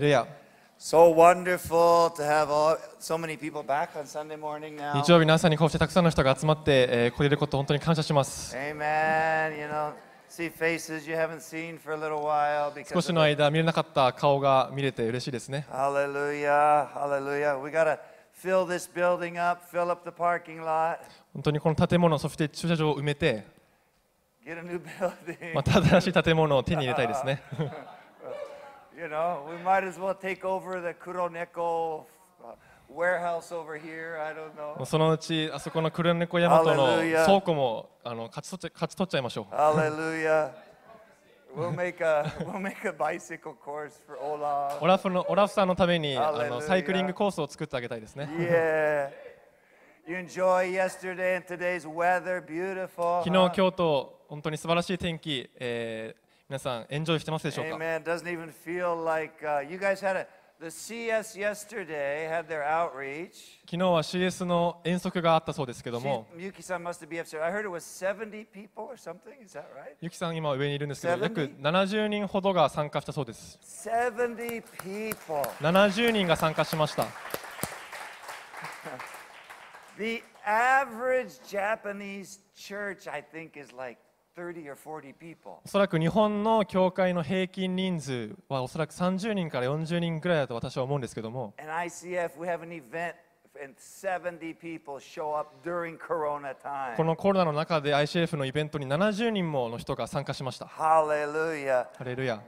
レルヤ。So wonderful to have all, so many people back on Sunday morning now. 日曜日の朝にこうしてたくさんの人が集まって、えー、ここにいること本当に感謝します。Amen. You know, see faces you haven't seen for a little while because 少しの間見れなかった顔が見れて嬉しいですね。Hallelujah. Hallelujah. We gotta fill this building up, fill up the parking lot. 本当にこの建物そして駐車場を埋めて、また新しい建物を手に入れたいですね。you know, we might as well take over the Kuroneko warehouse over here. I don't know. そのうちあそこの黒猫ヤマトの倉庫もあの勝ち取っちゃ勝ち取っちゃいましょう。Hallelujah. We'll make a we'll make a bicycle course for Olaf. オラフのオラフさんのためにあのサイクリングコースを作ってあげたいですね。Yeah. You enjoy yesterday and today's weather. Beautiful. 昨日今日と本当に素晴らしい天気。えー皆さん、エンジョイしてますでしょうか Amen. Doesn't even feel like、uh, you guys had a The CS yesterday had their outreach. 昨日は CS の遠足があったそうですけども、ゆきさん、今上にいるんですけど、約70人ほどが参加したそうです。70, people. 70人が参加しました。The average Japanese church, I think, is like おそらく日本の教会の平均人数はおそらく30人から40人ぐらいだと私は思うんですけども。このコロナの中で ICF のイベントに70人もの人が参加しました。ハレルヤ。ハレルヤ。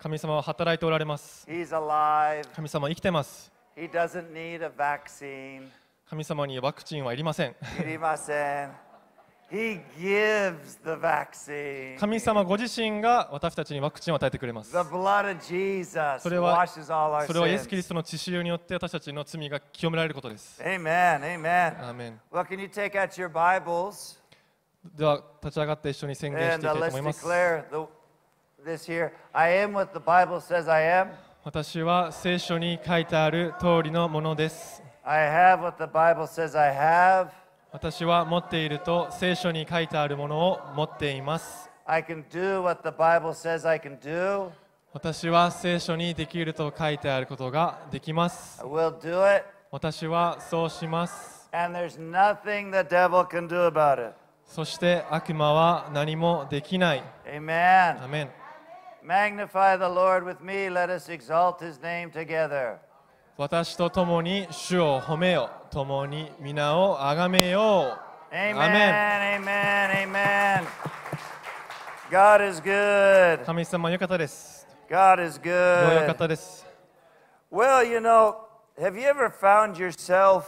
神様は働いておられます。神様は生きてます。神様にワクチンはいりません。いりません。神様ご自身が私たちにワクチンを与えてくれます。それは、それはイエス・キリストの血潮によって私たちの罪が清められることです。アメでは、立ち上がって一緒に宣言していきたいと思います。私は聖書に書いてある通りのものです。私は持っていると聖書に書いてあるものを持っています。I can do what the Bible says I can do. 私は聖書にできると書いてあることができます。I will do it. 私はそうします。And there's nothing the devil can do about it. そして悪魔は何もできない。Amen. Amen. Magnify the Lord with me. Let us exalt his name together. 私と共に主を褒めよ共に皆をあがめよう Amen, Amen, Amen. God is good. 神様よかったです God is good. よかったです Well, you know, have you ever found yourself,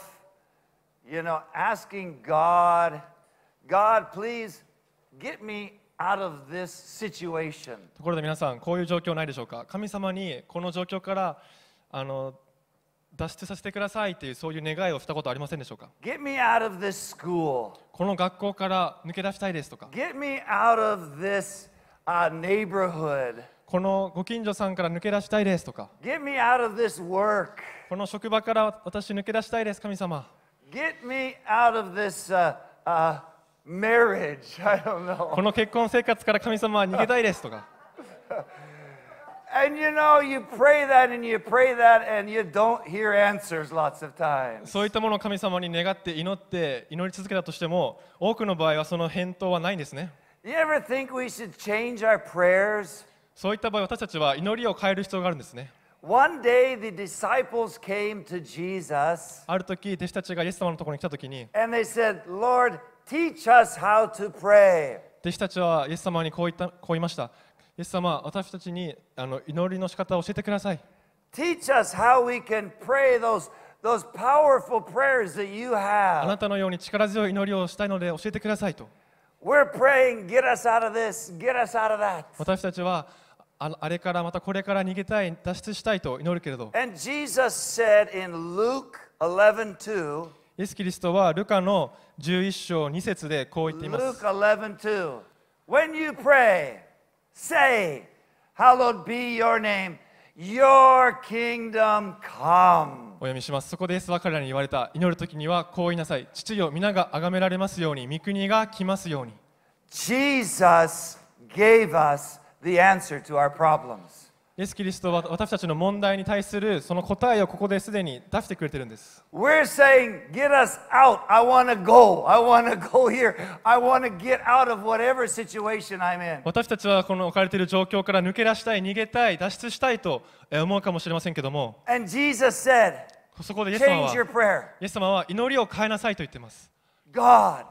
you know, asking God, God, please get me out of this situation? ところで皆さんこういう状況ないでしょうか神様にこの状況からあの脱出させてくださいというそういう願いをしたことありませんでしょうか Get me out of this school. この学校から抜け出したいですとか Get me out of this、uh, neighborhood. このご近所さんから抜け出したいですとか Get me out of this work. この職場から私抜け出したいです神様 Get me out of this、uh, uh, marriage. I don't know. この結婚生活から神様は逃げたいですとか And you know, you pray that and you pray that and you don't hear answers lots of times. そういったものを神様に願って祈って祈り続けたとしても、多くの場合はその返答はないんですね。You ever think we should change our prayers? そういった場合、私たちは祈りを変える必要があるんですね。One day the disciples came to Jesus. ある時、弟子たちがイエス様のところに来た時に、And they said, Lord, teach us how to pray. 弟子たちはイエス様にこう言ったこう言いました。イエス様、私たちにあの祈りの仕方を教えてください。Teach us how we can pray those, those powerful prayers that you あ have. なたのように力強い祈りをしたいので教えてくださいと。We're praying, get us out of this, get us out of that. 私たちはああれからまたこれから逃げたい、脱出したいと祈るけれど、And Jesus said in Luke 11:2, イエス・キリストはルカの11章2節でこう言っていま Luke す。11:2, when you pray, Say, Hallowed be your name. Your kingdom come. お読みします。そこでイエスは彼らに言われた。祈るときにはこう言いなさい。父よ、皆が崇められますように、御国が来ますように。Jesus gave us the answer to our problems. イエス・キリストは私たちの問題に対するその答えをここですでに出してくれてるんです。We're saying, get us out. I want to go. I want to go here. I want to get out of whatever situation I'm in. 私たちはこの置かれている状況から抜け出したい、逃げたい、脱出したいと思うかもしれませんけども。And Jesus said, そこでイエス様は、change your prayer. イエス様は祈りを変えなさいと言っています。God,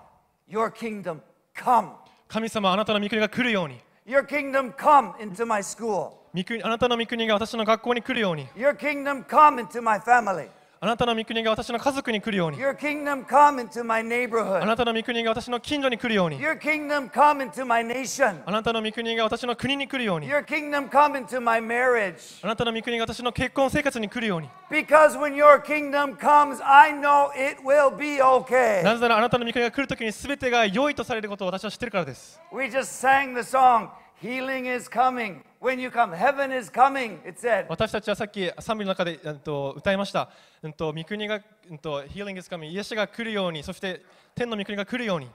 your kingdom come. 神様、あなたの御国が来るように。Your kingdom come into my school. あなたの御国が私の学校に来るように。Your kingdom come into my family. あなたの御国が私の家族に来るように。Your kingdom come into my neighborhood. あなたの御国が私の近所に来るように。Your kingdom come into my nation. あなたの御国が私の国に来るように。Your kingdom come into my marriage. あなたの御国が私の結婚生活に来るように。Because when your kingdom comes, I know it will be okay. なぜならあなたの御国が来るときにすべてが良いとされることを私は知っているからです。We just sang the song. Healing is coming. When you come, heaven is coming. It said. 私たちはさっき賛美の中で、うん、と歌いました。うんと御国が、うんと Healing is coming。癒しが来るように、そして天の御国が来るように。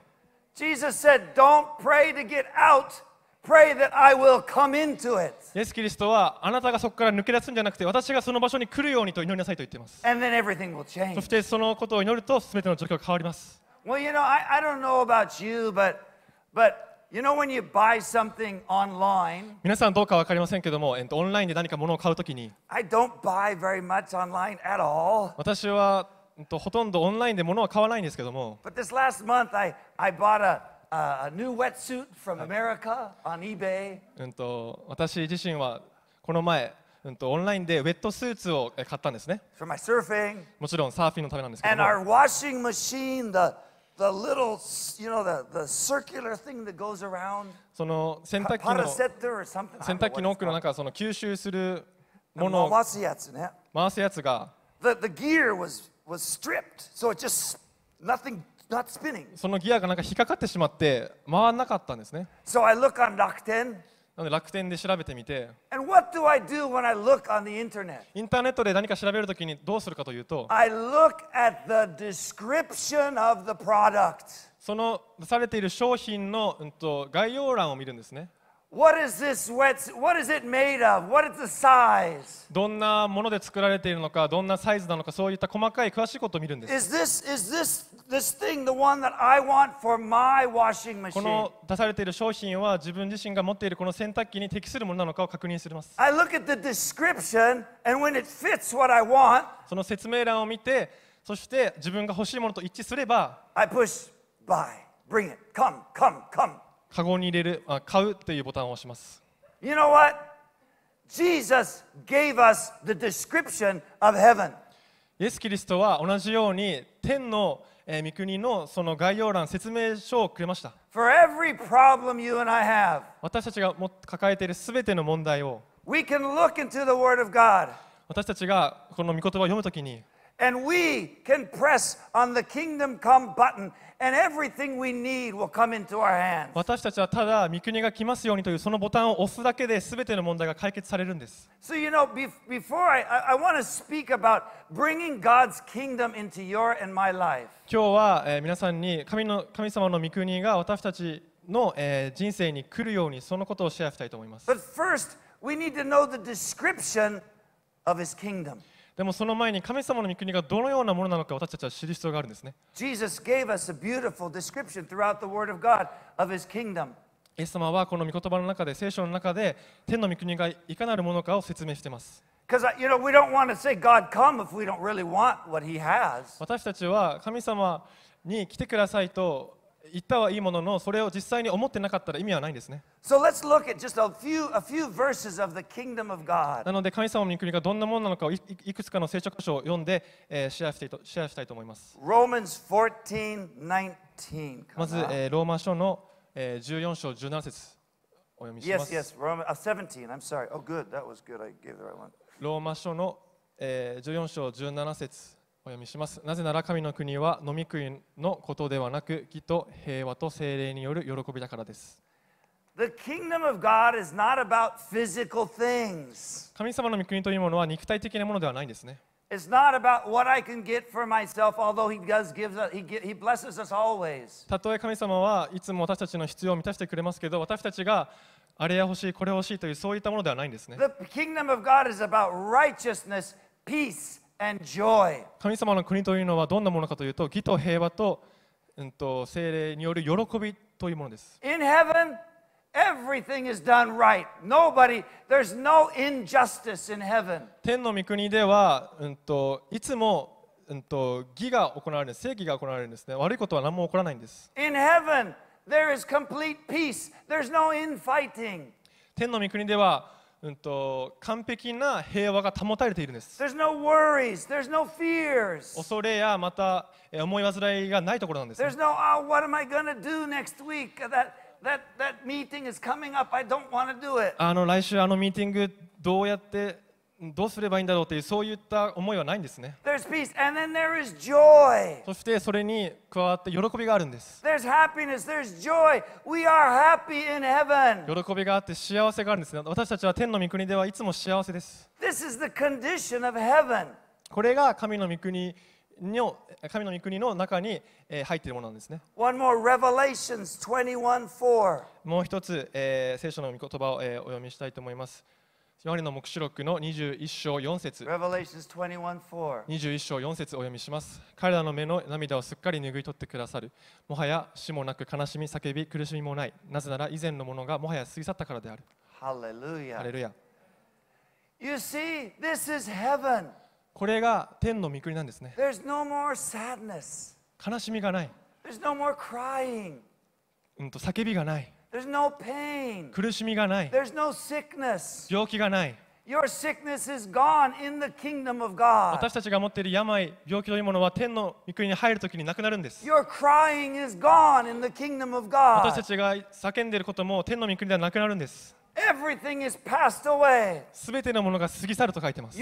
Jesus said, "Don't pray to get out." Pray that I will come into it. イエス・キリストはあなたがそこから抜け出すんじゃなくて私がその場所に来るようにと祈りなさいと言っています。And then everything will change. そしてそのことを祈ると全ての状況が変わります。Well, you know, I, I don't know about you, but, but 皆さんどうか分かりませんけども、えっと、オンラインで何か物を買うときに私は、えっと、ほとんどオンラインで物は買わないんですけども先月私自身はこの前うん、とオンラインでウェットスーツを買ったんですね。もちろんサーフィンのためなんですけども。the little, you know, the, the circular thing that goes around. その洗濯機の洗濯機の奥の中その吸収するもの回すやつね。回すやつが。The, the gear was, was stripped, so it just nothing. Not spinning. そのギアがなんか引っかかってしまって回らなかったんですね。So I look on Rakuten. なので楽天で調べてみて、インターネットで何か調べるときにどうするかというと、その出されている商品の、うん、と概要欄を見るんですね。What is this w h a t is it made of? What is the size? どんなもので作られているのか、どんなサイズなのか、そういった細かい詳しいことを見るんです。この出されている商品は自分自身が持っているこの洗濯機に適するものなのかを確認します。その説明欄を見て、そして自分が欲しいものと一致すれば、カゴに入れるあ買うというボタンを押します You know what? Jesus gave us the description of heaven. イエス・キリストは同じように天のえー、御国のその概要欄説明書をくれました For every problem you and I have, 私たちがも抱えているすべての問題を we can look into the Word of God. 私たちがこの御言葉を読むときに and we can press on the kingdom come button and everything we need will come into our h a n d 私たちはただ御国が来ますようにというそのボタンを押すだけで全ての問題が解決されるんです。So you know before I I want to speak about bringing God's kingdom into your and my life. 今日は、えー、皆さんに神の神様の御国が私たちの、えー、人生に来るようにそのことをシェアしたいと思います。But first we need to know the description of his kingdom. でもその前に神様の御国がどのようなものなのか私たちは知る必要があるんですね。イエス様はこの御言葉の中で、聖書の中で、天の御国がいかなるものかを説明しています。私たちは神様に来てくださいと言ったはいいものの、それを実際に思ってなかったら意味はないんですね。So a few, a few なので、神様の国がどんなものなのかをいくつかの聖書箇所を読んで、えー、シェアしてシェアしたいと思います。1 4まず、えー、ローマ書の、えー、14章17節お読みします。Yes, yes, r o m a uh, o h good, good. right ローマ書の、えー、14章17節お読みしますなぜなら神の国は飲み食いのことではなく義と平和と精霊による喜びだからです The kingdom of God is not about physical things. 神様の御国というものは肉体的なものではないんですね It's not about what I can get for myself, although He does give us, He, he blesses us always. たとえ神様はいつも私たちの必要を満たしてくれますけど、私たちがあれ欲しい、これ欲しいというそういったものではないんですね。The kingdom of God is about righteousness, peace, 神様の国というのはどんなものかというと、義と平和と,、うん、と精霊による喜びというものです。In heaven, everything is done right. Nobody, there's no injustice in heaven. 天の御国では、うん、といつも、うんと、義が行われる、正義が行われるんですね。悪いことは何も起こらないんです。In heaven, there is complete peace. There's no infighting. 天の御国では、うん、と完璧な平和が保たれているんです。No、恐れやまた思い患いがないところなんです、あの来週あのミーティングどうやってどうすればいいんだろうというそういった思いはないんですね。peace and then there is joy. そしてそれに加わって喜びがあるんです。There's happiness, there's joy. We are happy in heaven. 喜びがあって幸せがあるんですね。私たちは天の御国ではいつも幸せです。This is the condition of heaven. これが神の御国の神の御国の中に入っているものなんですね。One more, Revelations 2 1もう一つ、えー、聖書の御言葉を、えー、お読みしたいと思います。ヨハネの黙示録の21章4節21章4節お読みします。彼らの目の涙をすっかり拭い取ってくださる。もはや死もなく悲しみ、叫び、苦しみもない。なぜなら以前のものがもはや過ぎ去ったからである。ハレルヤ。ハレルヤ。You see, this is heaven. これが天の御国なんですね。There's no more sadness. 悲しみがない。There's no more crying. うんと叫びがない。苦しみがない。病気がない。私たちが持っている病、病気というものは天の御国に入るときに亡くなるんです。私たちが叫んでいることも天の御国ではなくなるんです。すべてのものが過ぎ去ると書いてます。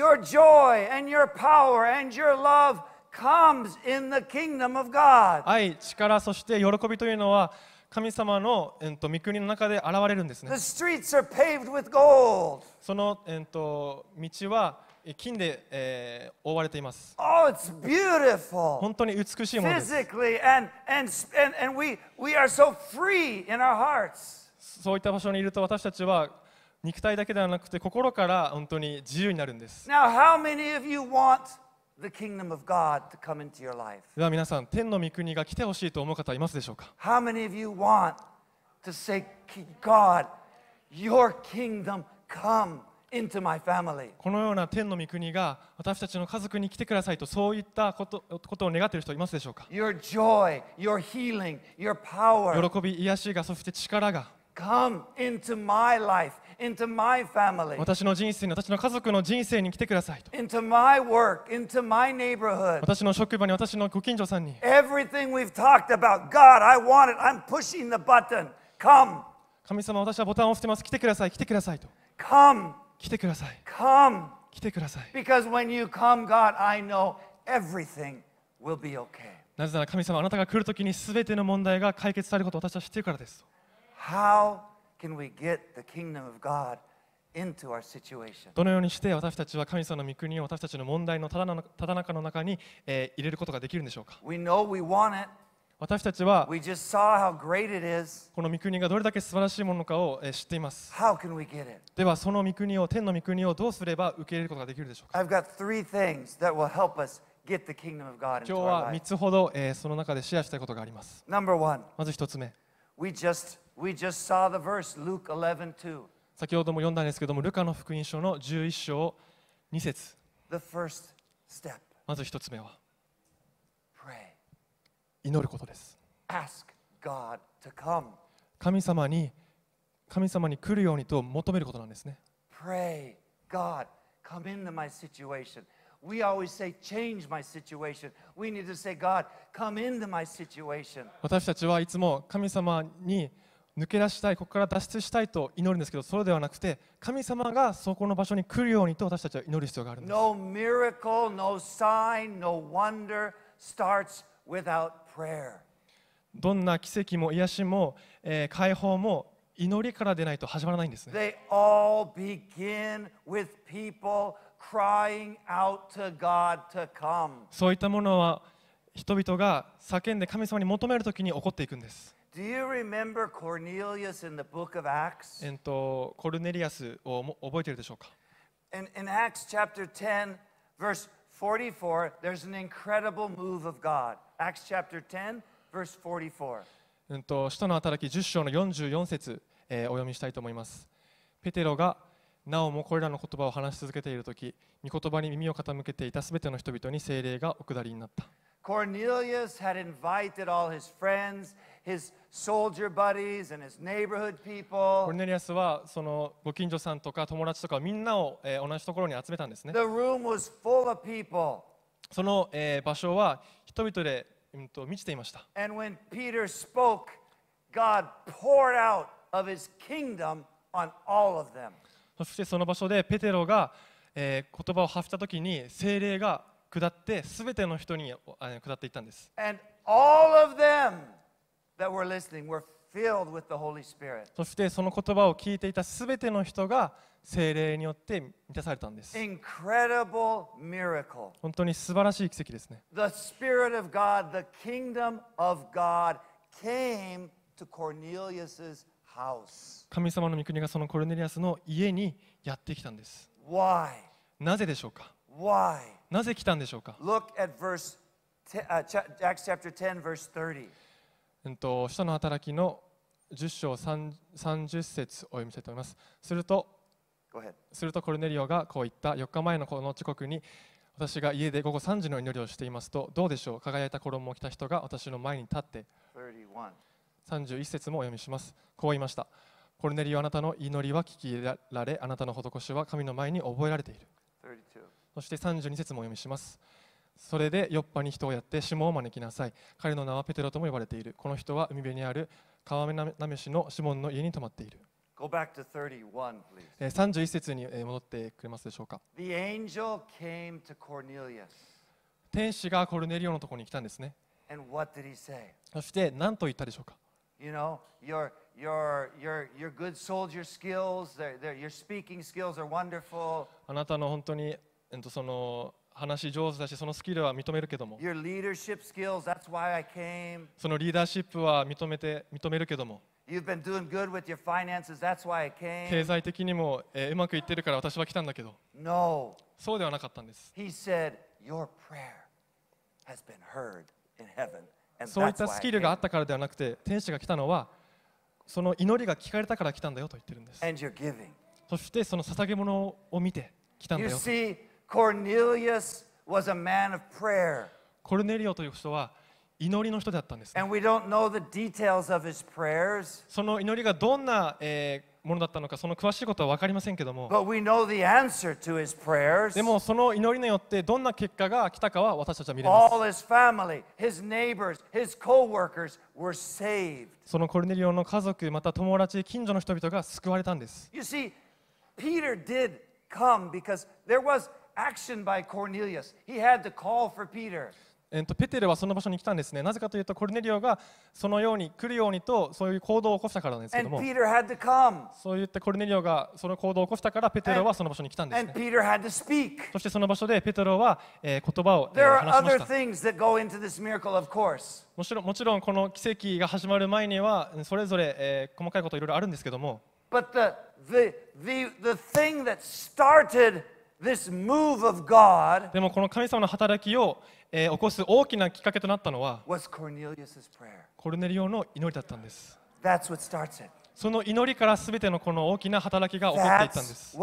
愛、力、そして喜びというのは、神様の、えー、と御国の中で現れるんですね。その、えー、と道は金で、えー、覆われています。Oh, it's beautiful. 本当に美しいものです。そういった場所にいると私たちは肉体だけではなくて心から本当に自由になるんです。Now, how many of you want では皆さん、天の御国が来てほしいと思う方いますでしょうかこのような天の御国が私たちの家族に来てくださいとそういったことを願っている人いますでしょうか喜び、癒しが、そして力が。Come into my life, into my family. 私の人生に、私の家族の人生に来てくださいと。Into my work, into my neighborhood. 私の職場に、私のご近所さんに。Everything we've talked about, God, I want it, I'm pushing the button. Come. 神様、私はボタンを押してます。来てください、来てくださいと。Come. 来てください。Come. 来てください。Because when you come, God, I know everything will be okay. なぜなら神様、あなたが来るときにすべての問題が解決されることを私は知っているからです。どのようにして私たちは神様の御国を私たちの問題のただのただ中の中に、え入れることができるんでしょうか私たちはこの御国がどれだけ素晴らしいものかを、え知っています。ではその御国を天の御国をどうすれば受け入れることができるでしょうか今日は3つほど、えその中でシェアしたいことがあります。まず1つ目。先ほども読んだんですけども、ルカの福音書の11章2節まず1つ目は、祈ることです。神様に、神様に来るようにと求めることなんですね。私たちはいつも神様に抜け出したいここから脱出したいと祈るんですけどそれではなくて神様がそこの場所に来るようにと私たちは祈る必要があるんです No miracle, no sign, no wonder starts without prayer どんな奇跡も癒しも、えー、解放も祈りからでないと始まらないんですね They all begin with people crying out to God to come そういったものは人々が叫んで神様に求めるときに起こっていくんです Do you remember Cornelius in the book of Acts? えっと、コルネリアスをも覚えているでしょうか In, in Acts chapter 10, verse 44, there's an incredible move of God. Acts chapter 10, verse 44. うんと、使徒の働き10章の44節、えー、お読みしたいと思います。ペテロがなおもこれらの言葉を話し続けているとき、御言葉に耳を傾けていたすべての人々に聖霊がお下りになった。Cornelius had invited all his friends, his soldier buddies and his neighborhood people. コルネリアスはそのご近所さんとか友達とかみんなを、えー、同じところに集めたんですね。The room was full of people. その、えー、場所は人々で、うん、と満ちていました。And when Peter spoke, God poured out of his kingdom on all of them. そしてその場所でペテロが、えー、言葉を発したときに精霊が下って、すべての人に下っていったんです。そして、その言葉を聞いていたすべての人が精霊によって満たされたんです。本当に素晴らしい奇跡ですね。神様の御国がそのコルネリアスの家にやってきたんです。なぜでしょうかなぜ来たんでしょうか Look at verse, Acts chapter 10, verse 30. うんと、の働きの10章30節を読みたております。すると、するとコルネリオがこう言った4日前のこの時刻に私が家で午後3時の祈りをしていますとどうでしょう輝いた衣を着た人が私の前に立って31節もお読みしますこう言いましたコルネリオあなたの祈りは聞き入れられあなたの施しは神の前に覚えられているそして32節も読みします。それでヨッパに人をやって下を招きなさい。彼の名はペテロとも呼ばれている。この人は海辺にある川目なめしのシモンの家に泊まっている。Go back to 31, please. 31節に戻ってくれますでしょうか。The angel came to Cornelius. 天使がコルネリオのところに来たんですね。a そして何と言ったでしょうか you know, your good soldier skills, your speaking skills are wonderful. あなたの本当にえっと、その話上手だし、そのスキルは認めるけども。そのリーダーシップは認めて認めるけども。経済的にも、えうまくいってるから私は来たんだけど。そうではなかったんです。そういったスキルがあったからではなくて、天使が来たのは、その祈りが聞かれたから来たんだよと言ってるんです。そしてその捧げ物を見て来たんだよコルネリオという人は祈りの人だったんです、その祈りがどんな、えものだったのか、その詳しいことは分かりませんけども。でもその祈りによってどんな結果が来たかは私たちは見れます。そのコルネリオの家族、また友達、近所の人々が救われたんです。action by Cornelius. He had to call for Peter. えっとペテルはその場所に来たんですね。なぜかというと、コルネリオがそのように来るようにと、そういう行動を起こしたからなんですけども、そう言ってコルネリオがその行動を起こしたから、ペテロはその場所に来たんですね。そしてその場所でペテロは、えー、言葉を、えー、話しましたもちろん。もちろんこの奇跡が始まる前には、それぞれ、えー、細かいこといろいろあるんですけども。But the, the, the, the thing that started でもこの神様の働きを、えー、起こす大きなきっかけとなったのはコルネリオの祈りだったんです。その祈りからすべてのこの大きな働きが起こっていったんです。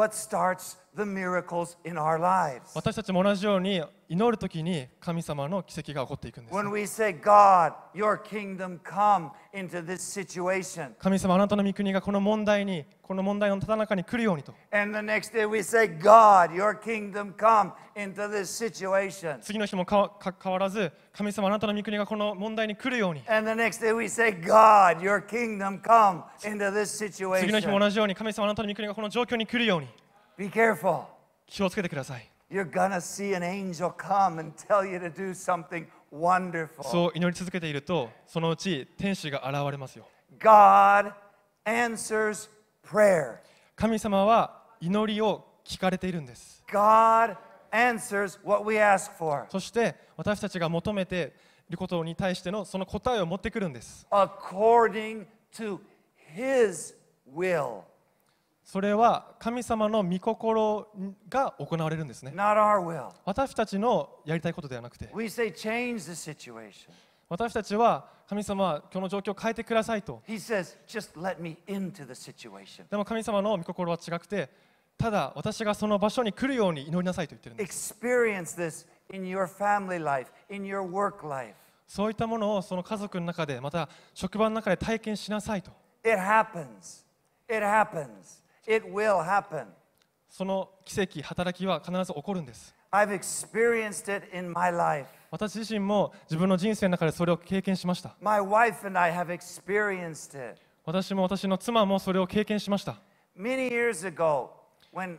the miracles in our lives. 私たちも同じように祈るときに神様の奇跡が起こっていくんです。When we say, God, your kingdom come into this situation. 神様、あなたの御国がこの問題に、この問題のただ中に来るようにと。And the next day we say, God, your kingdom come into this situation. 次の日もかか変わらず、神様、あなたの御国がこの問題に来るように。And the next day we say, God, your kingdom come into this situation. 次の日も同じように、神様、あなたの御国がこの状況に来るように。気をつけてください。そう祈り続けていると、そのうち天使が現れますよ。神様は祈りを聞かれているんです。そして私たちが求めていることに対してのその答えを持ってくるんです。According to his will. それは神様の御心が行われるんですね。私たちのやりたいことではなくて。私たちは神様、この状況を変えてくださいと。でも神様の御心は違くて、ただ私がその場所に来るように祈りなさいと言ってるんです。Life, そういったものをその家族の中で、また職場の中で体験しなさいと。It happens. It happens. It will happen. その奇跡、働きは必ず起こるんです。I've experienced it in my life. 私自身も自分の人生の中でそれを経験しました。My wife and I have experienced it. 私も私の妻もそれを経験しました。Many years ago, when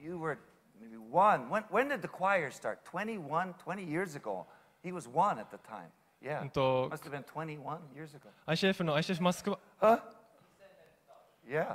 you were maybe one, when, when did the choir start? 21, 20 years ago. He was one at the time. Yeah. Must have been 21 years ago. ICF の ICF マスク Huh? Yeah.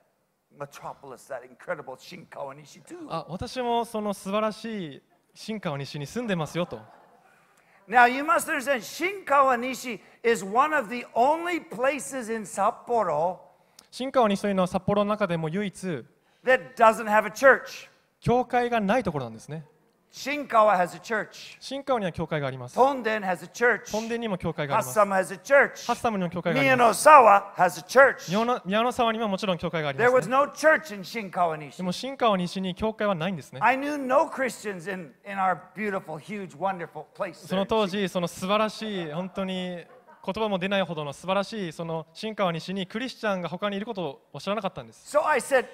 metropolis, that incredible Shinkawa Nishi too. あ私もその素晴らしい新川西に住んでますよと Now you must understand, Shinkawa Nishi is one of the only places in Sapporo 新川西というのは札幌の中でも唯一 that doesn't have a church. 教会がないところなんですね新川には教会があります。トンデントンデンにも教会があります。ハッサムにも教会があります。ミヤノサワミヤノサワにももちろん教会があります、ね。でも新川西に新川西に教会はないんですね。その当時、その素晴らしい、本当に言葉も出ないほどの素晴らしい、その新川西にクリスチャンが他にいることを知らなかったんです。So I said,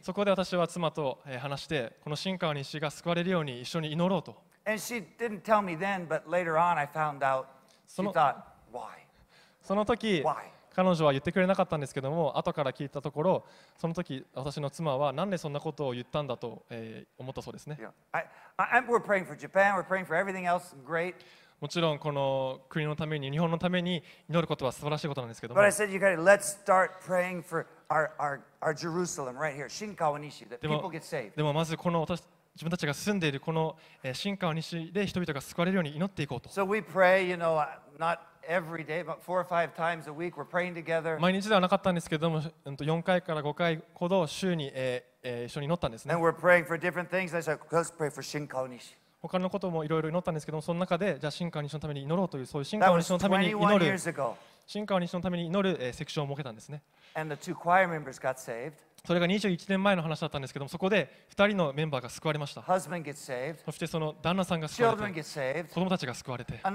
そこで私は妻と話して、この新川西が救われるように一緒に祈ろうと。そのその時、彼女は言ってくれなかったんですけども、後から聞いたところ、その時私の妻はなんでそんなことを言ったんだと、え思ったそうですね。Yeah. I, I, もちろんこの国のために、日本のために祈ることは素晴らしいことなんですけども。でもまずこの私自分たちが住んでいるこの新川西で人々が救われるように祈っていこうと。毎日ではなかったんですけども、4回から5回ほど週に一緒に祈ったんですね。他のこともいろいろ祈ったんですけどその中でじゃあ新川西のために祈ろうというそういう新川西のために祈る新川西のために祈る、えー、セクションを設けたんですね。それが21年前の話だったんですけどもそこで2人のメンバーが救われましたそしてその旦那さんが救われて子供たちが救われてそ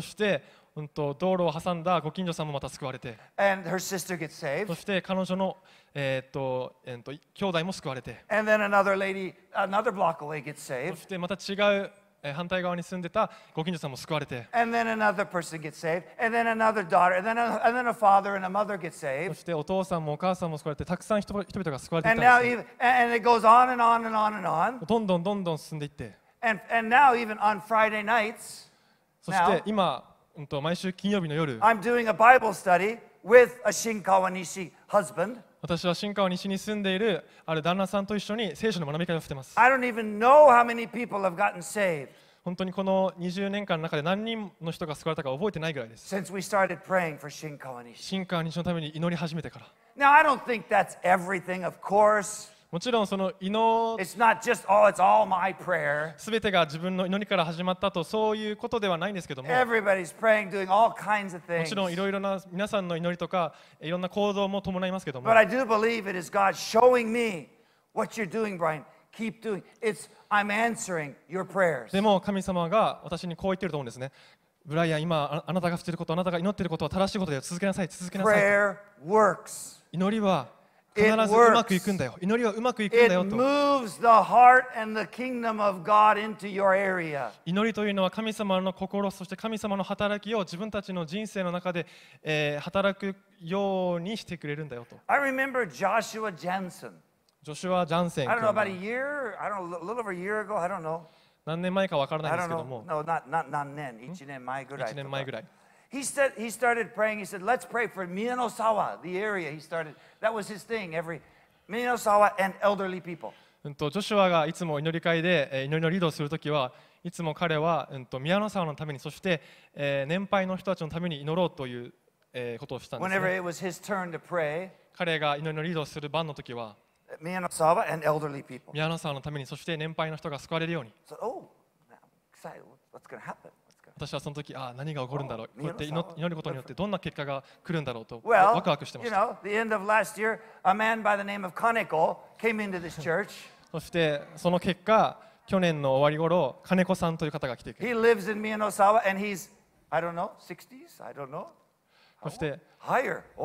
してうんと道路を挟んだご近所さんもまた救われてそして彼女のえっとえっと兄弟も救われてそしてまた違う反対側に住んでたご近所さんも救われてそしてお父さんもお母さんも救われてたくさん人人々が救われていたんですどんどんどんどん進んでいって and, and now, even on Friday nights, そして今、えー、っと毎週金曜日の夜 I'm doing a Bible study with a Shinkawa n i 私は新川西に住んでいるある旦那さんと一緒に聖書の学び会をしています。I don't even know how many people have gotten saved. 本当にこの20年間の中で何人の人が救われたか覚えてないぐらいです。Since we started praying for 新川西。新川西のために祈り始めてから。Now I don't think that's everything, of course. もちろんその祈りすべてが自分の祈りから始まったとそういうことではないんですけどももちろんいろいろな皆さんの祈りとかいろんな行動も伴いますけどもでも神様が私にこう言ってると思うんですねブライアン今あなたがしてることあなたが祈っていること正しいことで続けなさい続けなさい祈りは必ずうまくいくんだよ。祈りはうまくいくんだよと。祈りというのは神様の心、そして神様の働きを自分たちの人生の中で、えー、働くようにしてくれるんだよと。I remember Joshua j a n s e n ジョシュア・ジャンセン。I don't know, about a year, I don't know, a little over a year ago, I don't know. 何年前かわからないですけども。No, not, not 何年、1年前ぐらい。1年前ぐらい。He, said, he started praying. He said, let's pray for Miyanosawa, the area he started. That was his thing, every Miyanosawa and elderly people. うんと、ジョシュアがいつも祈り会で、えー、祈りのリードをするときはいつも彼は、うんと、宮野沢のためにそして、えー、年配の人たちのために祈ろうという、えー、ことをしたんです、ね。Pray, 彼が祈りのリードをする番のときは宮野沢のためにそして年配の人が救われるように。So, oh, 私はその時あ何が起こるんだろう、こうやって祈ることによってどんな結果が来るんだろうとワクワクしてました。そしてその結果、去年の終わり頃、金子さんという方が来てくれ h そして、彼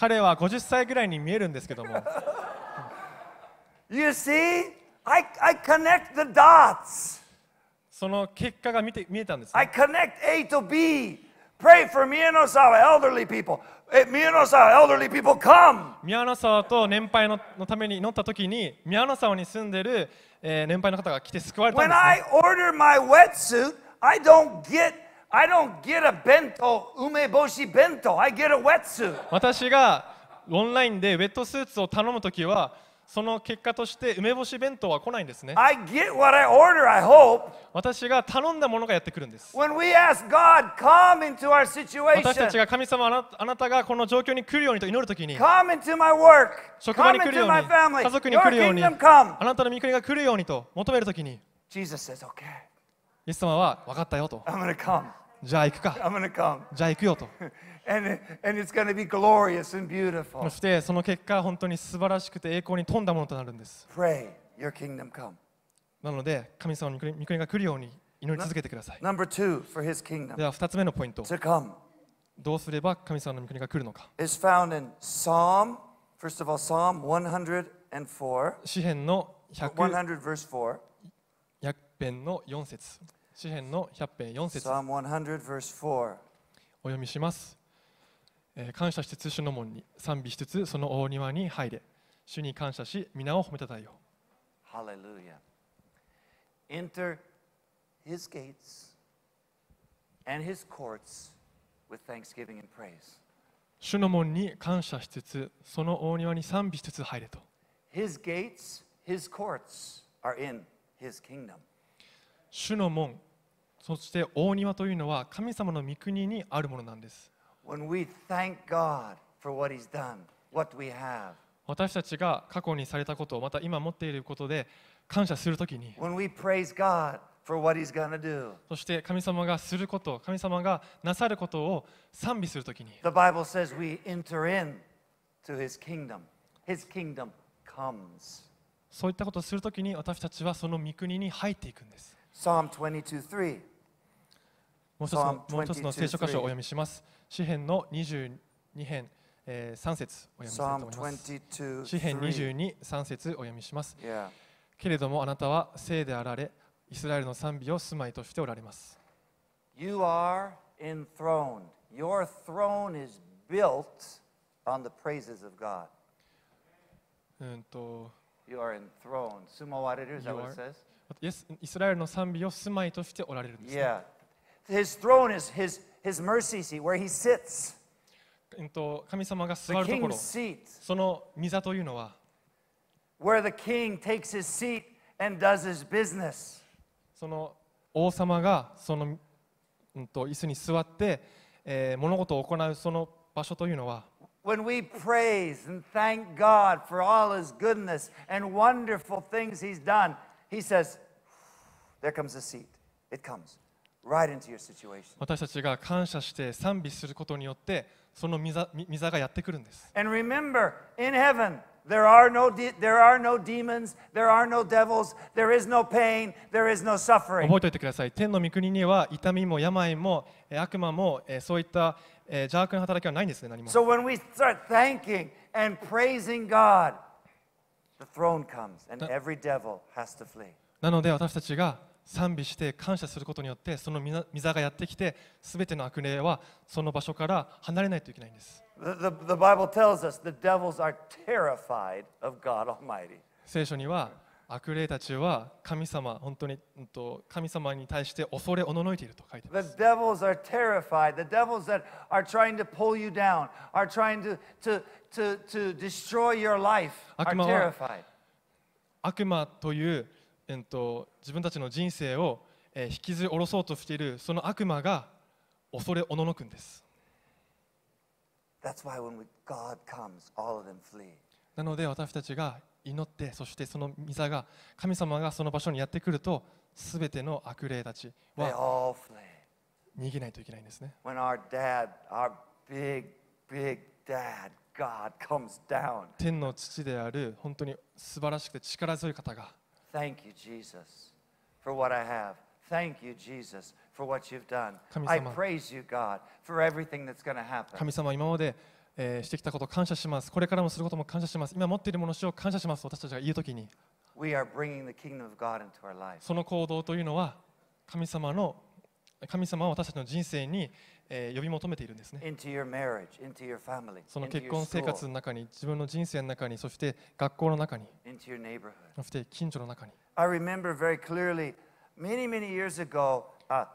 彼は50歳ぐらいに見えるんですけども。You see? I connect the dots. その結果が見て見えたんです、ね。I connect A to B. Pray for Miyanosawa elderly people. Miyanosawa elderly people come. 宮野沢と年配ののために祈った時に宮野沢に住んでる、えー、年配の方が来て救われたんです、ね。When I order my wetsuit, I don't get I don't get a bento, umeboshi bento. I get a wetsuit. 私がオンラインでウェットスーツを頼む時はその結果として梅干し弁当は来ないんですね。I get what I order, I hope. 私が頼んだものがやってくるんです。When we ask God, come into our situation. 私たちが神様あなあなたがこの状況に来るようにと祈るときに、come into my work. 職場に来るように、家族に来るように、あなたの御国が来るようにと求めるときに、Jesus says, okay. イエス様は分かったよと。I'm gonna come. じゃあ行くか。I'm gonna come. じゃあ行くよと。そしてその結果、本当に素晴らしくて栄光に富んだものとなるんです。Pray, your kingdom come. なので、神様の御国が来るように祈り続けてください。Number two for his kingdom. では、2つ目のポイント。To come. どうすれば神様の御国が来るのか。Is found in Psalm, first of all, Psalm 104. 詩篇の100 verse 4. 約篇の4節。詩篇の100篇4節。Psalm 100 verse 4. お読みします。感謝しつ主の門に賛美しつつその大庭に入れ主に感謝し皆を褒めたえよハレルヤ Enter his gates and his courts with thanksgiving and praise 主の門に感謝しつつその大庭に賛美しつつ入れと主の門そして大庭というのは神様の御国にあるものなんです私たちが過去にされたことをまた今持っていることで感謝するときにそして神様がすること神様がなさることを賛美するときに The Bible says we enter into His kingdom. His kingdom comes. そういったことをするときに私たちはその御国に入っていくんです。もう一つの聖書箇所をお読みします。詩編の22編、えー、3節お読みしたいと思います。詩編22、3節お読みします。けれどもあなたは聖であられ、イスラエルの賛美を住まいとしておられます。You are enthroned. Your throne is built on the praises of God. うんと。You are enthroned. 住まわれる、is that what it says? イスラエルの賛美を住まいとしておられるんです、ね。Yeah. His throne is his his mercy seat, where he sits. The king's seat. Where the king takes his seat and does his business. When we praise and thank God for all his goodness and wonderful things he's done, he says, There comes a seat. It comes. 私たちが感謝して賛美することによってその御座がやってくるんです。And remember, in heaven, there are, no de- there are no demons, there are no devils, there is no pain, there is no suffering. 覚えておいてください。天の御国には痛みも病も悪魔もそういった邪悪な働きはないんですね、何も。So when we start thanking and praising God, the throne comes and every devil has to flee. なので私たちが賛美して感謝することによってその御座がやってきてすべての悪霊はその場所から離れないといけないんです。聖書には悪霊たちは神様本当に神様に対して恐れおののいていると書いてます。悪魔というえっと、自分たちの人生を、え引きずり下ろそうとしているその悪魔が恐れおののくんです。なので私たちが祈ってそしてその御座が神様がその場所にやってくるとすべての悪霊たちは逃げないといけないんですね。When our dad, our big, big dad, God comes down. 天の父である本当に素晴らしくて力強い方が Thank you, Jesus, for what I have. Thank you, Jesus, for what you've done. I praise you, God, for everything that's going to happen. 神様今までえー、してきたことを感謝します。これからもすることも感謝します。今持っているものをを感謝します。私たちが言うときに。その行動というのは神様の神様は私たちの人生にえ呼び求めているんですね。その結婚生活の中に、自分の人生の中に、そして学校の中に、そして近所の中に。I remember very clearly many, many years ago、uh,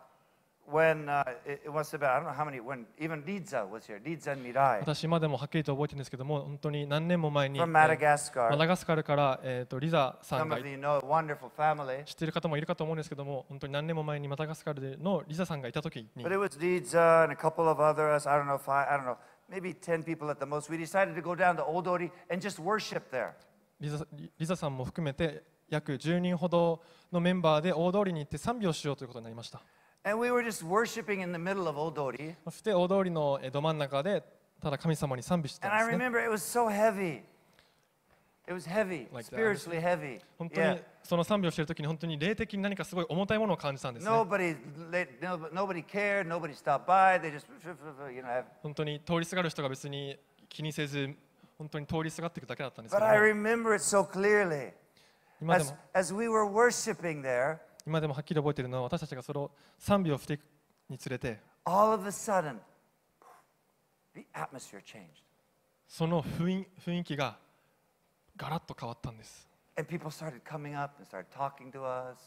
when uh, it, it must have been, I don't know how many, when even Liza was here, Liza Mirai. 私今でもはっきりと覚えてるんですけども、本当に何年も前に、From Madagascar. マダガスカルから、えー、とリザさんが Some of you know, wonderful family. 知っている方もいるかと思うんですけども、本当に何年も前にマダガスカルのリザさんがいた時に、But it was Liza and a couple of others, I don't know, five, I don't know, maybe 10 people at the most. We decided to go down to Odori and just worship there. リザリザさんも含めて約10人ほどのメンバーで大通りに行って賛美をしようということになりました。そして踊りのど真ん中でただ神様に賛美してたんです、ね。本当にその賛美をしているとに本当に霊的に何かすごい重たいものを感じたんです、本当に通りすがる人が別に気にせず本当に通りすがっていくだけだったんですけど、ね。今でもはっきり覚えているのは私たちがそれを賛美をしていくにつれて All of a sudden, the atmosphere changed. その雰囲雰囲気がガラッと変わったんです And people started coming up and started talking to us.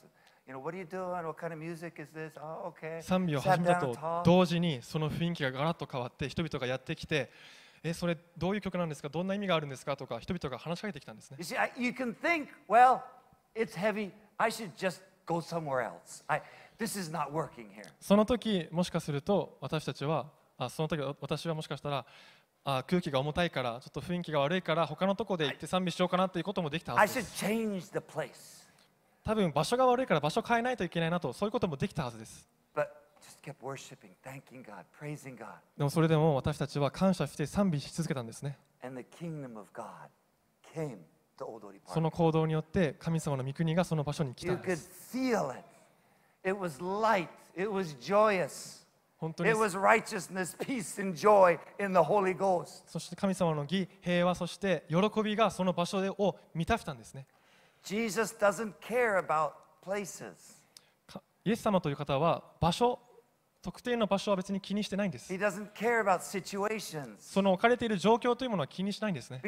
You know, what are you doing? What kind of music is this? Oh, okay. 賛美を始めたと同時にその雰囲気がガラッと変わって人々がやってきてえそれどういう曲なんですかどんな意味があるんですかとか人々が話しかけてきたんですね You see, I, you can think, well, it's heavy. I should just go somewhere else. I, this is not working here. その時もしかすると私たちはあその時私はもしかしたらあ空気が重たいからちょっと雰囲気が悪いから他のとこで行って賛美しようかなっていうこともできたはずで should す change the place. 多分場所が悪いから場所変えないといけないなとそういうこともできたはずです But just kept worshiping, thanking God, praising God. でもそれでも私たちは感謝して賛美し続けたんですね And the kingdom of God came その行動によって神様の御国がその場所に来て。んで本当にそして神様の義、平和、そして喜びがその場所を満たしたんですね。Jesus doesn't care about places. イエス様という方は場所特定の場所は別に気にしてないんです。その置かれている状況というものは気にしないんですね。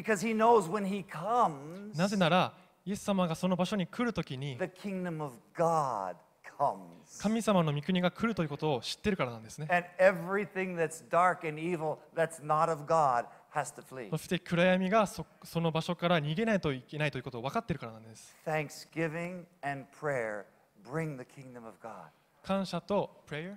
なぜなら、イエス様がその場所に来るときに、神様の御国が来るということを知ってるからなんですね。そして暗闇がそその場所から逃げないといけないということを分かっているからなんです。感謝と prayer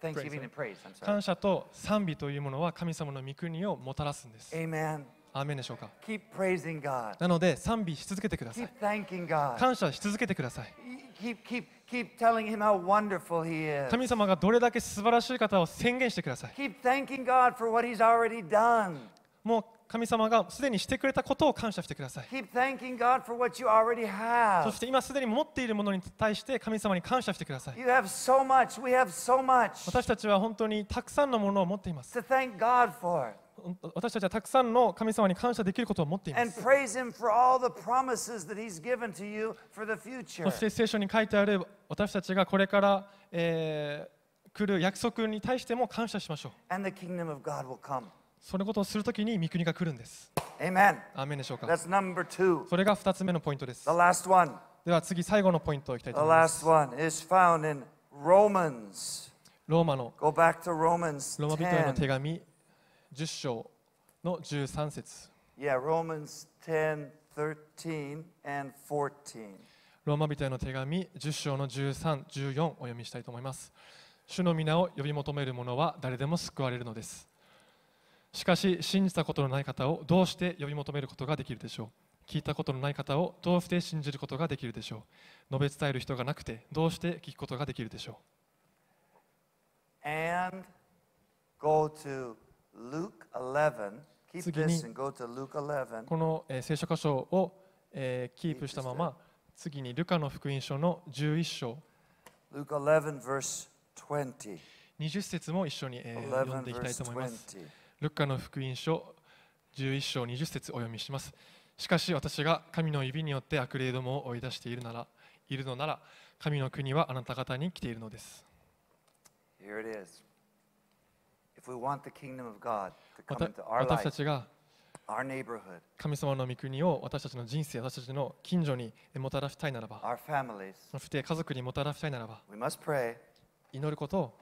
Thanksgiving and praise. I'm sorry. 感謝と賛美というものは神様の御国をもたらすんです。Amen. アーメンでしょうか Keep praising God. なので賛美し続けてください。Keep thanking God. 感謝し続けてください。Keep, keep, keep telling him how wonderful he is. 神様がどれだけ素晴らしい方を宣言してください。Keep thanking God for what he's already done. もう神様がすでにしてくれたことを感謝してください。そして今すでに持っているものに対して神様に感謝してください。私たちは本当にたくさんのものを持っています。私たちはたくさんの神様に感謝できることを持っています。そして聖書に書いてある私たちがこれから、えー、来る約束に対しても感謝しましょう。そのことをするときに御国が来るんです。Amen. アメンでしょうか That's number two. それが2つ目のポイントです。The last one. では次、最後のポイントをいきたいと思います。The last one is found in Romans. ローマの Go back to Romans ローマ人への手紙10章の13節。Yeah, Romans 10, 13 and 14. ローマ人への手紙10章の13、14をお読みしたいと思います。主の皆を呼び求める者は誰でも救われるのです。しかし信じたことのない方をどうして呼び求めることができるでしょう聞いたことのない方をどうして信じることができるでしょう述べ伝える人がなくてどうして聞くことができるでしょう And go to Luke 11 Keep this and go to Luke 11この聖書箇所をキープしたまま次にルカの福音書の11章 Luke 11 verse 20 20節も一緒に読んでいきたいと思います。ルッカの福音書11章20節お読みしますしかし私が神の指によって悪霊どもを追い出しているならいるのなら神の国はあなた方に来ているのです Here it is. If we want the kingdom of God to come into our 私たちが神様の御国を私たちの人生、私たちの近所にもたらしたいならば、そして家族にもたらしたいならば、祈ることを、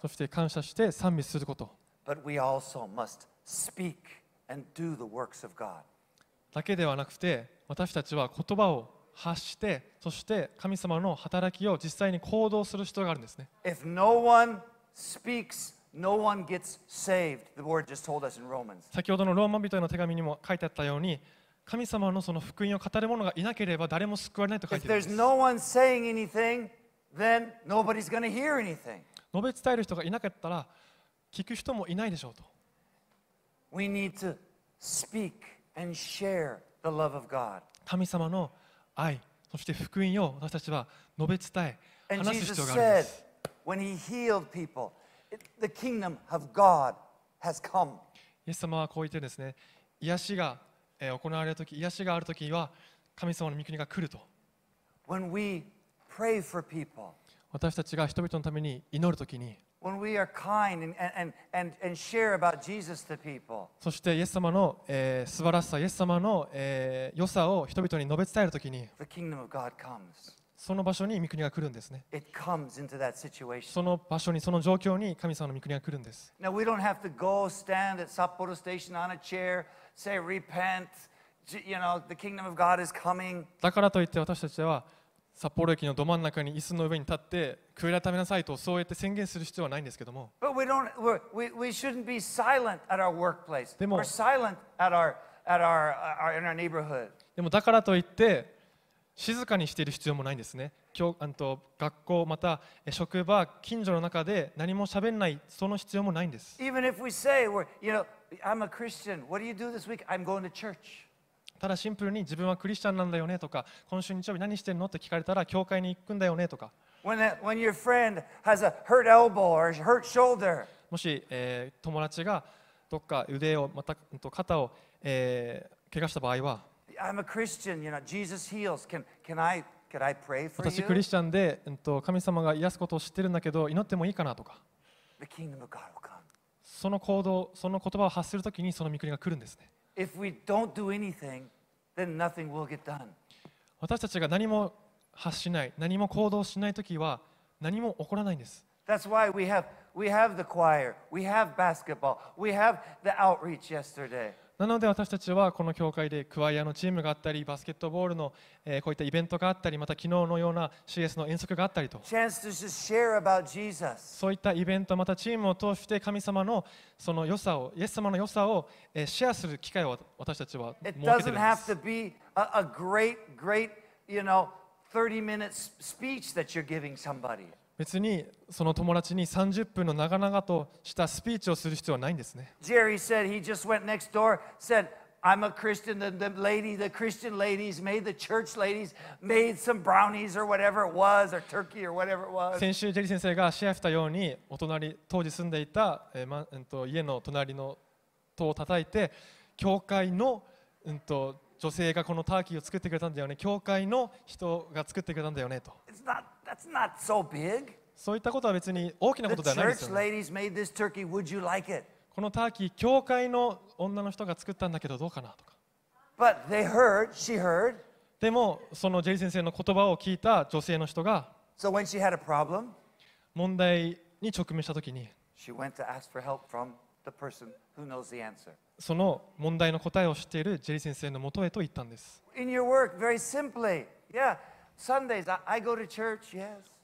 そして感謝して賛美すること。but we also must speak and do the works of God. だけではなくて私たちは言葉を発してそして神様の働きを実際に行動する必要があるんですね。If no one speaks, no one gets saved, the word just told us in Romans. 先ほどのローマ人への手紙にも書いてあったように神様のその福音を語る者がいなければ誰も救われないと書いて If あるん there's です。no one saying anything, then nobody's going to hear anything. 述べ伝える人がいなかったら聞く人もいないでしょうと。神様の愛、そして福音を私たちは述べ伝え、話す必要があります。イエス様はこう言ってですね、癒しが行われると癒しがあるときは神様の御国が来ると。私たちが人々のために祈るときに、when we are kind and, and, and, and share about Jesus to people. そしてイエス様の、えー、素晴らしさ、イエス様の、えー、良さを人々に述べ伝えるときに、The kingdom of God comes. その場所に御国が来るんですね。It comes into that situation. その場所に、その状況に神様の御国が来るんです。Now we don't have to go stand at Sapporo station on a chair, say repent, you know, the kingdom of God is coming. だからといって私たちは、札幌駅のど真ん中に椅子の上に立って、悔い改めなさいとそうやって宣言する必要はないんですけども。でも、だからといって、静かにしている必要もないんですね。今日あと学校、また職場、近所の中で何も喋んない、その必要もないんです。ただシンプルに自分はクリスチャンなんだよねとか、今週日曜日何してんのって聞かれたら、教会に行くんだよねとか。もし、え友達がどっか腕を、また肩を、えー、怪我した場合は、私クリスチャンで、えっと、神様が癒すことを知ってるんだけど祈ってもいいかなとかその行動その言葉を発するときにそのくりが来るんですね。If we don't do anything, then nothing will get done. 私たちが何も発しない、何も行動しないときは何も起こらないんです。That's why we have we have the choir, we have basketball, we have the outreach yesterday. なので私たちはこの教会でクワイアのチームがあったりバスケットボールの、えー、こういったイベントがあったりまた昨日のような CS の遠足があったりとそういったイベントまたチームを通して神様のその良さをイエス様の良さを、えー、シェアする機会を私たちは設けています。30 minute speech that you're giving somebody. 別にその友達に30分の長々としたスピーチをする必要はないんですね。Jerry said he just went next door, said, I'm a Christian, the, the lady, the Christian ladies made the church ladies made some brownies or whatever it was, or turkey or whatever it was. 先週、ジェリー先生がシェアしたように、お隣、当時住んでいた、えーまえー、と家の隣の戸を叩いて、教会の、えー、と女性がこのターキーを作ってくれたんだよね、教会の人が作ってくれたんだよねと。It's not そういったことは別に大きなことではないですこのターキー、教会の女の人が作ったんだけどどうかなとか。でも、そのジェリー先生の言葉を聞いた女性の人が、問題に直面したときに、その問題の答えを知っているジェリー先生のもとへと行ったんです。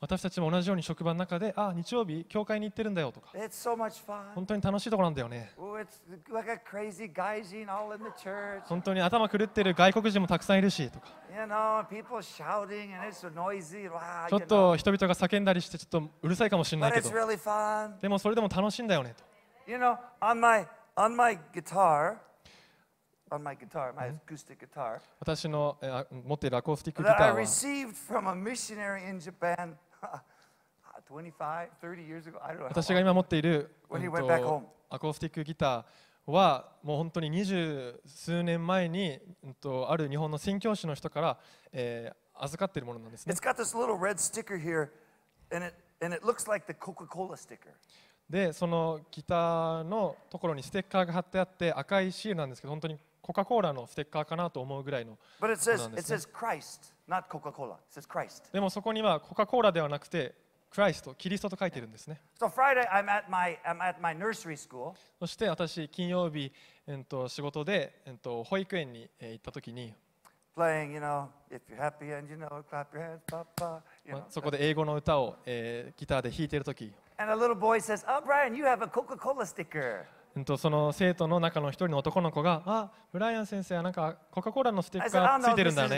私たちも同じように職場の中で、あ、日曜日、教会に行ってるんだよとか、本当に楽しいところなんだよね。本当に頭狂ってる外国人もたくさんいるしとか、ちょっと人々が叫んだりして、ちょっとうるさいかもしれないけど、でもそれでも楽しいんだよね on my guitar, my acoustic guitar. 私の、えー、持っているアコースティックギタ That ー I は received from a missionary in Japan 25, 30 years ago. I don't know. how 私が long. 今持っている、When う he ん went back home. と、アコースティックギターはもう本当に二十数年前に、うん、とある日本の宣教師の人から、えー預かっているものなんですね It's。got this little red sticker here, and it and it looks like the Coca-Cola sticker. でそのギターのところにステッカーが貼ってあって赤いシールなんですけど本当にコカ・コーラのステッカーかなと思うぐらいのでもそこにはコカ・コーラではなくてクライスト、キリストと書いてるんですね。So、Friday, I'm at my, I'm at my そして私、金曜日、えっと、仕事で、えっと、保育園に行ったときに。そこで英語の歌を、えギターで弾いてるとき。And a little boy says, oh, Brian, you have a Coca-Cola sticker. その生徒の中の一人の男の子が「あブライアン先生はなんかコカ・コーラのステッカーついてるんだね」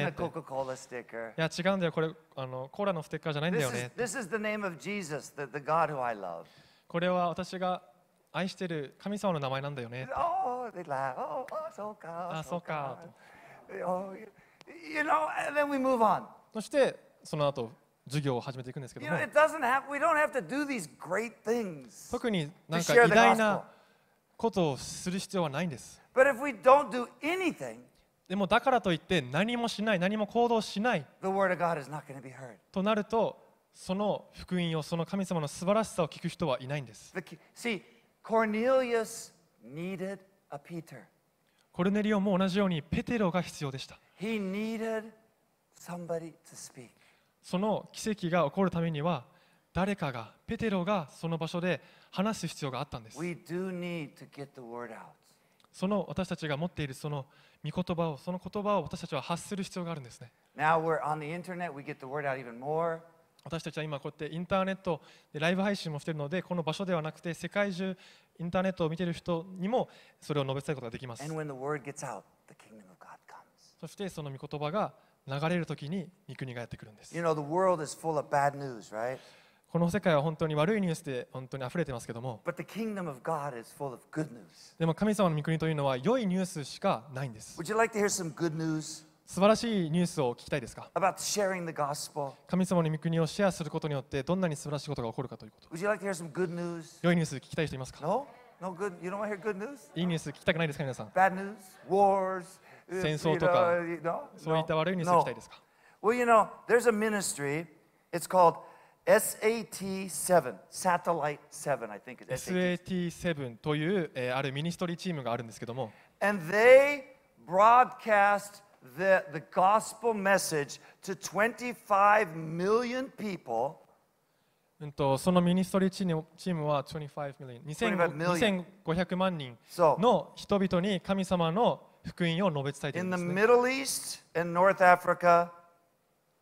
いや違うんだよこれあのコーラのステッカーじゃないんだよね」これは私が愛してる神様の名前なんだよね」あそうかあそうかそしてその後授業を始めていくんですけども特になんか偉大なことをする必要はないんです。d o anything, でもだからといって何もしない、何も行動しない。となると、その福音を、その神様の素晴らしさを聞く人はいないんです。Cornelius needed a Peter. コルネリオも同じようにペテロが必要でした。He needed somebody to speak. その奇跡が起こるためには、誰かが、ペテロがその場所で話す必要があったんです。その私たちが持っているその御言葉を、その言葉を私たちは発する必要があるんですね。私たちは今こうやってインターネットでライブ配信もしているのでこの場所ではなくて世界中インターネットを見ている人にもそれを述べたいことができます。そしてその御言葉が流れるときに御国がやってくるんです。You know, the world is full of bad news, right? この世界は本当に悪いニュースで本当に溢れてますけども。でも神様の御国というのは良いニュースしかないんです。Like、素晴らしいニュースを聞きたいですか神様の御国をシェアすることによってどんなに素晴らしいことが起こるかということ。Like、良いニュース聞きたい人いますか、no? No good, you don't hear good news? いいニュース聞きたくないですか皆さん Bad news? Wars? 戦争とか you know, no, そういった悪いニュースを聞きたいですか no. Well, you know, there's a ministry, it's called SAT7、Satellite 7, I think it's SAT7 という、えー、あるミニストリーチームがあるんですけども。And they broadcast the, the gospel message to 25 million people. うんとそのミニストリーチームは25 million 2500万人の人々に神様の福音を述べ伝えているんです、ね。In the Middle East and North Africa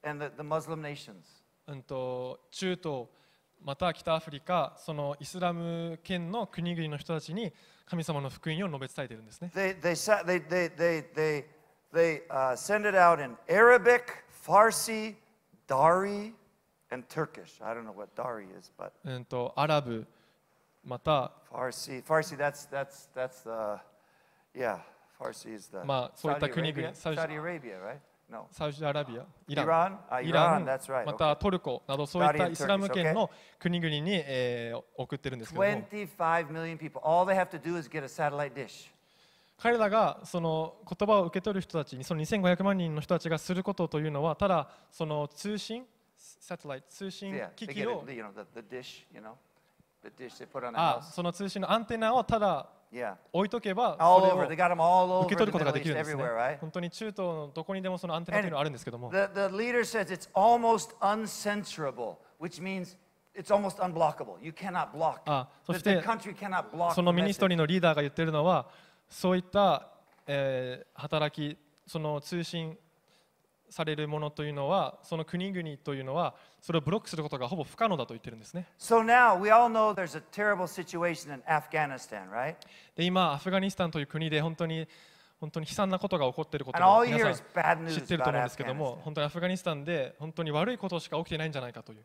and the, the Muslim nations. うん、と中東また北アフリカそのイスラム圏の国々の人たちに神様の福音を述べ伝えているんですね。また、そういった国々、サウジアラビア、イラン、イランまたトルコなどそういったイスラム圏の国々に、えー、送ってるんですけども彼らがその言葉を受け取る人たちにその2500万人の人たちがすることというのはただその通信サテライト通信機器をあその通信のアンテナをただ置いとけば、受け取ることができるんです本当に中東のどこにでもそのアンテナというのはあるんですけども。あ、そして、そのミニストリーのリーダーが言っているのは、そういった、え働き、その通信、されるものというのは、その国々というのは、それをブロックすることがほぼ不可能だと言ってるんですね。So now r i g h t で今、アフガニスタンという国で本当に本当に悲惨なことが起こっていることを皆さん知ってると思うんですけども、本当にアフガニスタンで本当に悪いことしか起きてないんじゃないかという。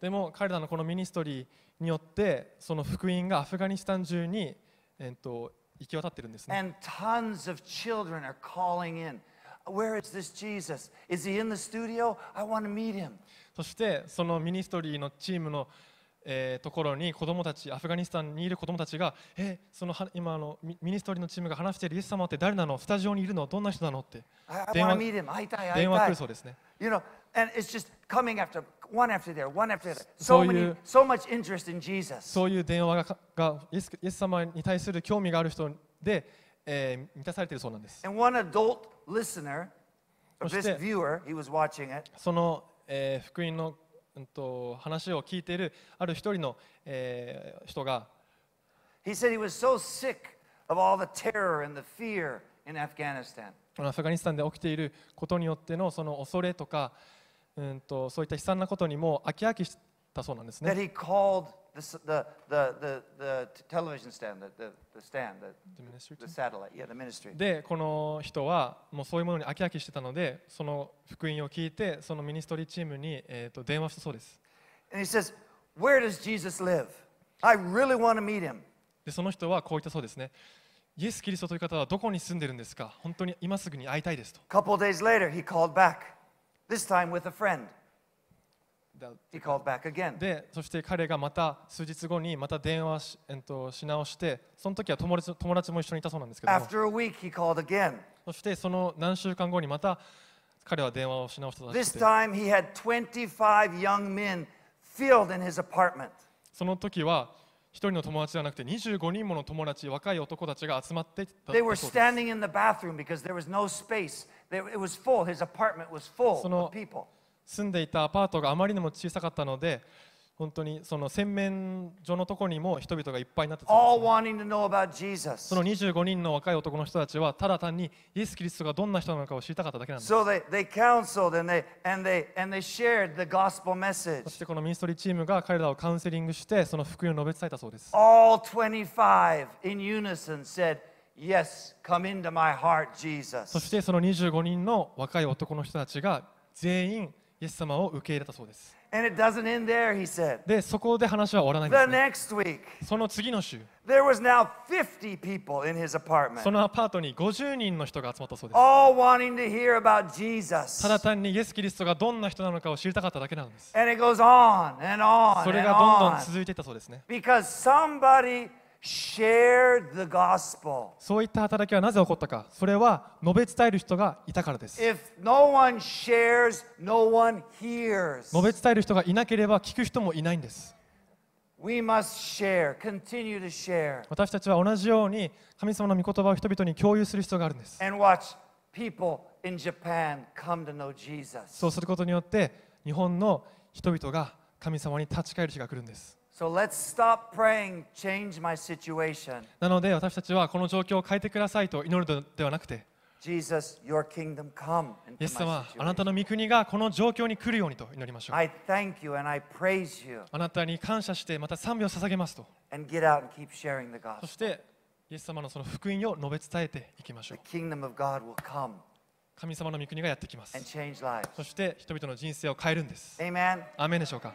でも彼らのこのミニストリーによって、その福音がアフガニスタン中に、えっと、行き渡ってるんですね。And tons of children are calling in. Where is this Jesus? Is he in the studio? I want to meet him. そしてそのミニストリーのチームの、えー、ところに子供たち、アフガニスタンにいる子供たちが、えー、そのは今あのミニストリーのチームが話しているイエス様って誰なのスタジオにいるのどんな人なのって電話電話来るそうですね。You know, And it's just coming after one after the other, one after the other. So, そういう many, so much interest in Jesus. そういう電話ががイエスイエス様に対する興味がある人で、えー満たされているそうなんです。And one adult listener, or そして、this viewer, he was watching it, その、えー福音の、うん、と話を聞いているある一人の、えー人が he said he was so sick of all the terror and the fear in Afghanistan. このアフガニスタンで起きていることによってのその恐れとか、うんとそういった悲惨なことにも飽き飽きしたそうなんですね。で、この人はもうそういうものに飽き飽きしてたので、その福音を聞いて、そのミニストリーチームに、えー、と電話したそうです。で、その人はこう言ったそうですね。イエス・キリストという方はどこに住んでるんですか本当に今すぐに会いたいですと。This time with a friend. He called back again. で、そして彼がまた数日後にまた電話し,、えっと、し直して、その時は友達友達も一緒にいたそうなんですけど After a week, he called again. そしてその何週間後にまた彼は電話をし直したらしくて This time, he had 25 young men filled in his apartment. その時は人の友達ではなくて25人もの友達、若い男たちが集まっていた住んでいたアパートがあまりにも小さかったので、本当にその洗面所のところにも人々がいっぱいになってたんですねその25人の若い男の人たちはただ単にイエス・キリストがどんな人なのかを知りたかっただけなんですそしてこのミニストリーチームが彼らをカウンセリングしてその福音を述べ伝えたそうです All 25 in unison said, Yes, come into my heart, そし Jesus. てその25人の若い男の人たちが全員イエス様を受け入れたそうです And it doesn't end there, he said. で、そこで話は終わらないんで The す、ね。next week, その次の週、there was now 50 people in his そ apartment, のアパートに50人の人が集まったそうです。all wanting to hear about Jesus. ただ単にイエス・キリストがどんな人なのかを知りたかっただけなんです。And it goes on and on それ and がどんどん on 続いていったそうですね。because somebody shared the gospel. そういった働きはなぜ起こったか、それは述べ伝える人がいたからです。If no one shares, no one hears. 述べ伝える人がいなければ聞く人もいないんです。We must share, continue to share. 私たちは同じように神様の御言葉を人々に共有する必要があるんです。And watch people in Japan come to know Jesus. そうすることによって日本の人々が神様に立ち返る日が来るんです。So、let's stop praying, change my situation. なので私たちはこの状況を変えてくださいと祈るのではなくて、Jesus, your kingdom come イエス様、あなたの御国がこの状況に来るようにと祈りましょう。I thank you and I praise you. あなたに感謝して、また賛美を捧げますと。And get out and keep sharing the gospel. そして、イエス様のその福音を述べ伝えていきましょう。The kingdom of God will come. 神様の御国がやってきます。そして人々の人生を変えるんです。アーメンでしょうか。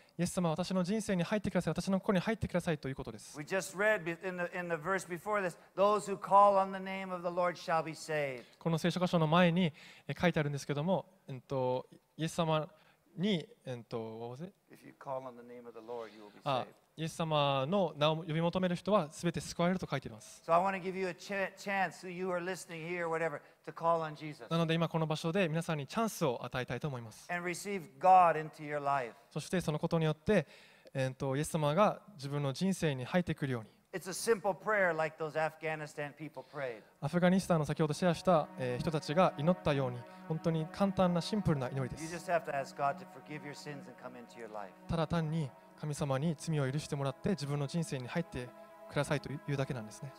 イエス様は私の人生に入ってください、私の心に入ってくださいということです。この聖書箇所の前に書いてあるんですけども、えっと、イエス様に、えっと、あイエス様の名を呼び求める人はすべて救われると書いています。なので今この場所で皆さんにチャンスを与えたいと思います。そしてそのことによって、えっと、イエス様が自分の人生に入ってくるように。アフガニスタンの先ほどシェアした人たちが祈ったように本当に簡単なシンプルな祈りです。ただ単に神様に罪を許してもらって自分の人生に入ってくださいというだけなんですね。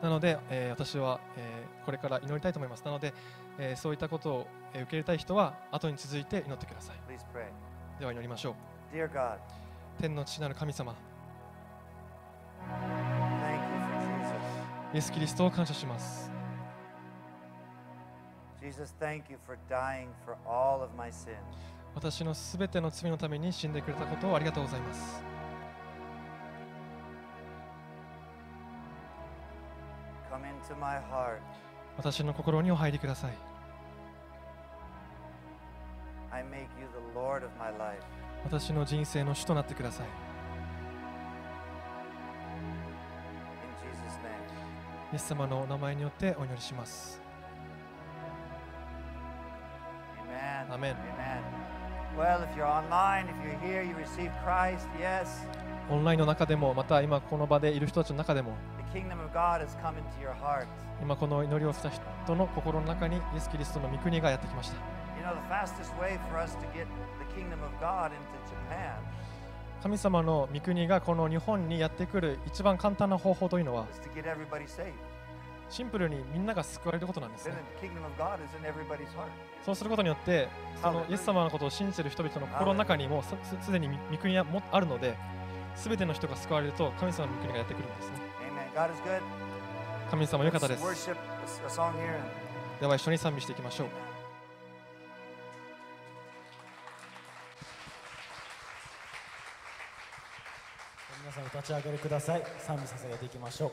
なので、え私は、えこれから祈りたいと思います。なので、えそういったことを受け入れたい人は、後に続いて祈ってください。では祈りましょう。Dear God, 天の父なる神様 thank you for Jesus. イエス・キリストを感謝します Jesus, thank you for dying for all of my sins. 私のすべての罪のために死んでくれたことをありがとうございます Come into my heart. 私の心にお入りください I make you the Lord of my life. 私の人生の主となってくださいイエス様のお名前によってお祈りしますアメンオンラインの中でも、また今この場でいる人たちの中でも、今この祈りをした人の心の中にイエス・キリストの御国がやってきました。神様の御国がこの日本にやってくる一番簡単な方法というのはシンプルにみんなが救われることなんです、ね、そうすることによってそのイエス様のことを信じている人々の心の中にもすでに御国はあるので全ての人が救われると神様の御国がやってくるんですね神様よかったですでは一緒に賛美していきましょうさん立ち上がりください賛美させていきましょう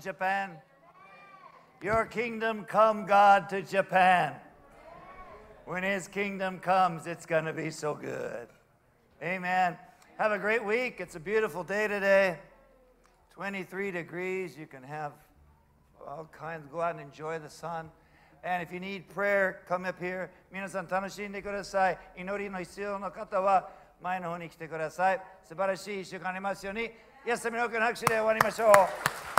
Japan? Your kingdom come, God, to Japan. When his kingdom comes, it's going to be so good. Amen. Have a great week. It's a beautiful day today. 23 degrees. You can have all kinds. Go out and enjoy the sun. And if you need prayer, come up here. 皆さん楽しんでください。祈りの必要の方は前の方に来てください。素晴らしい一週間ありますように。イエス様の大きな拍手で終わりましょう。